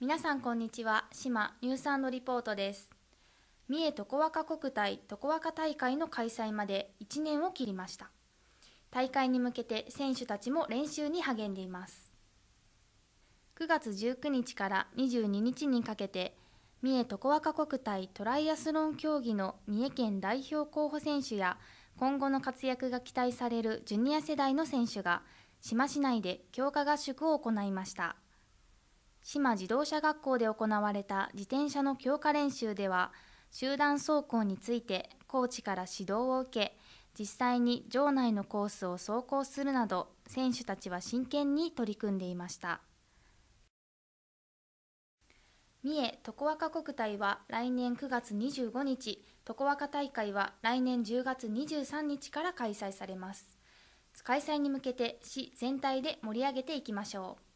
皆さんこんにちは島ニュースリポートです三重常若国体常若大会の開催まで1年を切りました大会に向けて選手たちも練習に励んでいます9月19日から22日にかけて三重常若国体トライアスロン競技の三重県代表候補選手や今後の活躍が期待されるジュニア世代の選手が島市内で強化合宿を行いました志摩自動車学校で行われた自転車の強化練習では集団走行についてコーチから指導を受け実際に場内のコースを走行するなど選手たちは真剣に取り組んでいました三重常若国体は来年9月25日常若大会は来年10月23日から開催されます開催に向けて市全体で盛り上げていきましょう